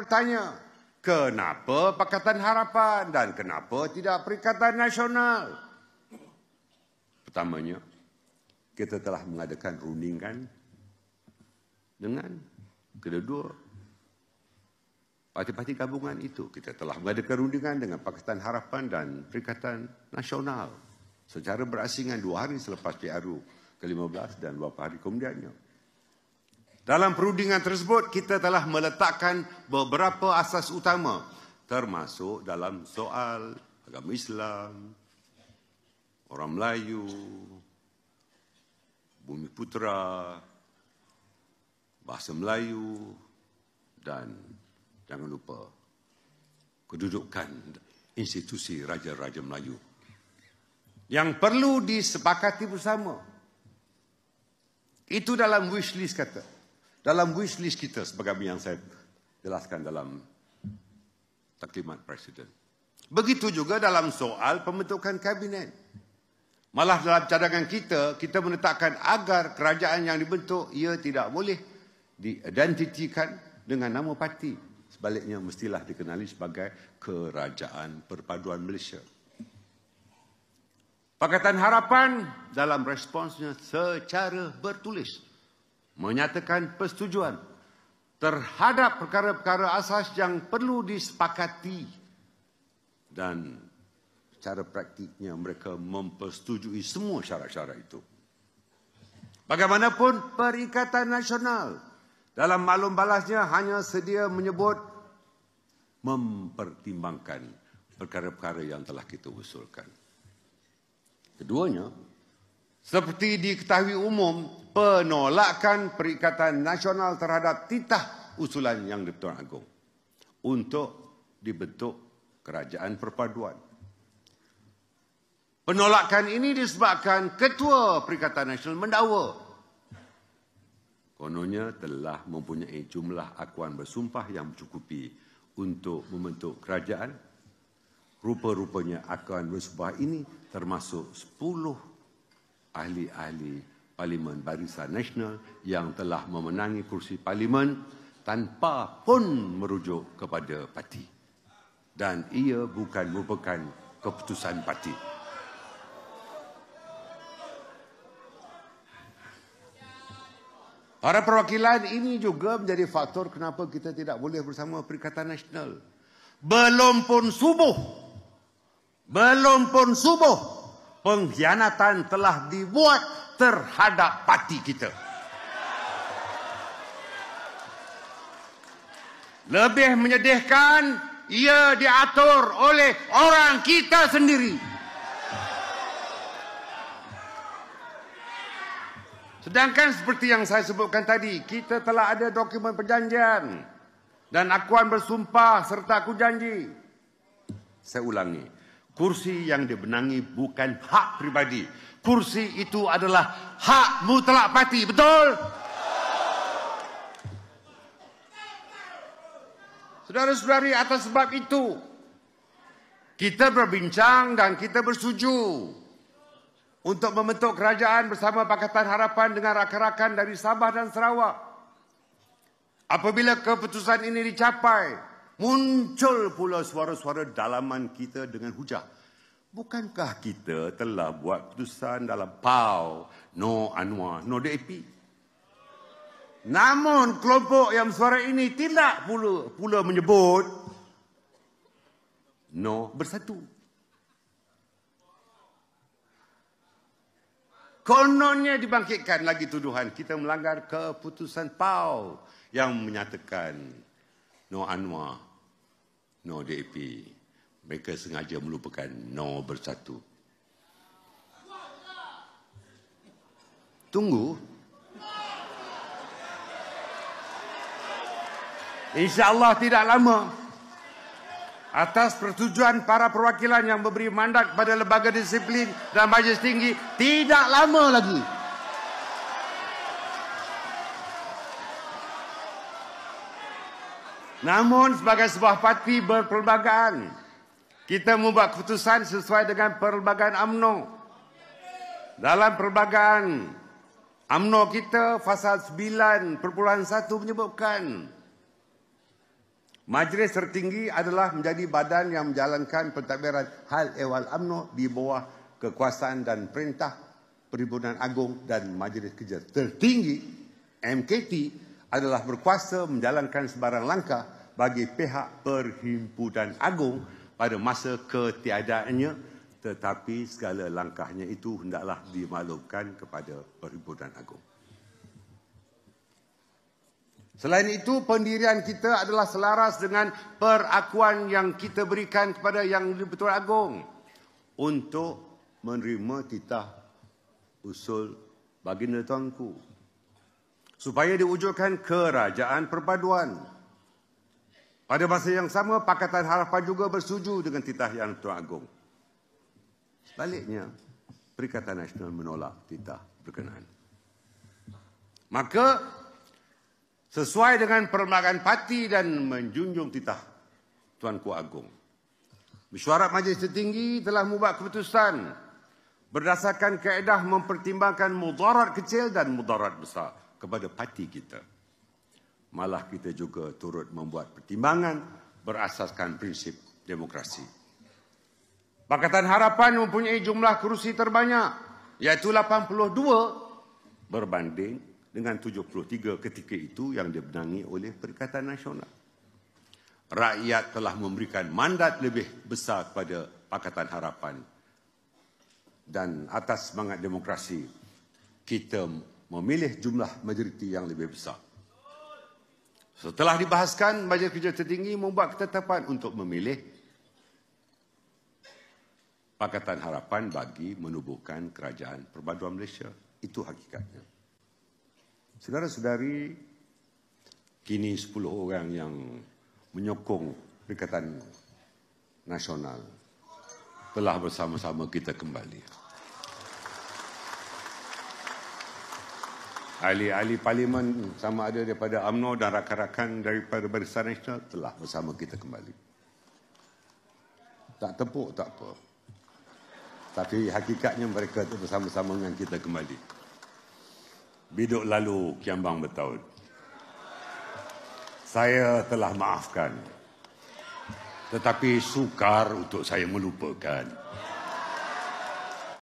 bertanya, kenapa Pakatan Harapan dan kenapa tidak Perikatan Nasional? Pertamanya, kita telah mengadakan rundingan dengan kedua-dua parti-parti gabungan itu. Kita telah mengadakan rundingan dengan Pakatan Harapan dan Perikatan Nasional secara berasingan dua hari selepas PRU ke-15 dan beberapa hari kemudiannya. Dalam perundingan tersebut kita telah meletakkan beberapa asas utama termasuk dalam soal agama Islam, orang Melayu, bumi putera, bahasa Melayu dan jangan lupa kedudukan institusi Raja-Raja Melayu yang perlu disepakati bersama. Itu dalam wish list kata. Dalam wish list kita sebagai yang saya jelaskan dalam taklimat Presiden. Begitu juga dalam soal pembentukan kabinet. Malah dalam cadangan kita, kita menetapkan agar kerajaan yang dibentuk ia tidak boleh diidentitikan dengan nama parti. Sebaliknya mestilah dikenali sebagai Kerajaan Perpaduan Malaysia. Pakatan Harapan dalam responsnya secara bertulis menyatakan persetujuan terhadap perkara-perkara asas yang perlu disepakati dan secara praktiknya mereka mempersetujui semua syarat-syarat itu. Bagaimanapun Perikatan Nasional dalam maklum balasnya hanya sedia menyebut mempertimbangkan perkara-perkara yang telah kita usulkan. Keduanya, seperti diketahui umum, penolakan Perikatan Nasional terhadap titah usulan yang dipertuan agung untuk dibentuk kerajaan perpaduan. Penolakan ini disebabkan Ketua Perikatan Nasional mendakwa kononnya telah mempunyai jumlah akuan bersumpah yang mencukupi untuk membentuk kerajaan. Rupa-rupanya akuan bersumpah ini termasuk 10 ahli-ahli Parlimen Barisan Nasional yang telah memenangi kursi parlimen tanpa pun merujuk kepada parti. Dan ia bukan merupakan keputusan parti. Para perwakilan ini juga menjadi faktor kenapa kita tidak boleh bersama Perikatan Nasional. Belum pun subuh, belum pun subuh, pengkhianatan telah dibuat terhadap parti kita. Lebih menyedihkan, ia diatur oleh orang kita sendiri. Sedangkan seperti yang saya sebutkan tadi, kita telah ada dokumen perjanjian dan akuan bersumpah serta aku janji. Saya ulangi, Kursi yang dibenangi bukan hak pribadi. Kursi itu adalah hak mutlak parti. Betul? Saudara-saudari, atas sebab itu kita berbincang dan kita bersuju untuk membentuk kerajaan bersama Pakatan Harapan dengan rakan-rakan dari Sabah dan Sarawak. Apabila keputusan ini dicapai, muncul pula suara-suara dalaman kita dengan hujah. Bukankah kita telah buat keputusan dalam PAU, No Anwar, No DAP? Namun kelompok yang suara ini tidak pula, pula menyebut No Bersatu. Kononnya dibangkitkan lagi tuduhan kita melanggar keputusan PAU yang menyatakan No Anwar, no DAP. Mereka sengaja melupakan no bersatu. Tunggu. InsyaAllah tidak lama. Atas persetujuan para perwakilan yang memberi mandat pada lembaga disiplin dan majlis tinggi. Tidak lama lagi. Namun sebagai sebuah parti berperlembagaan, kita membuat keputusan sesuai dengan perlembagaan UMNO. Dalam perlembagaan UMNO kita, Fasa 9.1 menyebutkan Majlis tertinggi adalah menjadi badan yang menjalankan pentadbiran hal ehwal UMNO di bawah kekuasaan dan perintah Perhimpunan Agung dan Majlis Kerja Tertinggi MKT adalah berkuasa menjalankan sebarang langkah bagi pihak perhimpunan agung pada masa ketiadaannya tetapi segala langkahnya itu hendaklah dimaklumkan kepada perhimpunan agung. Selain itu, pendirian kita adalah selaras dengan perakuan yang kita berikan kepada Yang Dipertuan Agong untuk menerima titah usul Baginda Tuanku supaya diwujudkan kerajaan perpaduan. Pada masa yang sama, Pakatan Harapan juga bersetuju dengan titah yang Tuan Agong. Sebaliknya, Perikatan Nasional menolak titah berkenaan. Maka, sesuai dengan perlembagaan parti dan menjunjung titah Tuanku Agong, Mesyuarat Majlis Tertinggi telah membuat keputusan berdasarkan kaedah mempertimbangkan mudarat kecil dan mudarat besar kepada parti kita. Malah kita juga turut membuat pertimbangan berasaskan prinsip demokrasi. Pakatan Harapan mempunyai jumlah kerusi terbanyak iaitu 82 berbanding dengan 73 ketika itu yang dibenangi oleh Perikatan Nasional. Rakyat telah memberikan mandat lebih besar kepada Pakatan Harapan dan atas semangat demokrasi kita memilih jumlah majoriti yang lebih besar. Setelah dibahaskan, Majlis Kerja Tertinggi membuat ketetapan untuk memilih Pakatan Harapan bagi menubuhkan Kerajaan Perbaduan Malaysia. Itu hakikatnya. Saudara-saudari, kini 10 orang yang menyokong Perikatan Nasional telah bersama-sama kita Kembali. Ahli-ahli parlimen sama ada daripada Amno dan rakan-rakan daripada Barisan Nasional telah bersama kita kembali. Tak tepuk tak apa. Tapi hakikatnya mereka itu bersama-sama dengan kita kembali. Biduk lalu kiambang bertahun. Saya telah maafkan. Tetapi sukar untuk saya melupakan.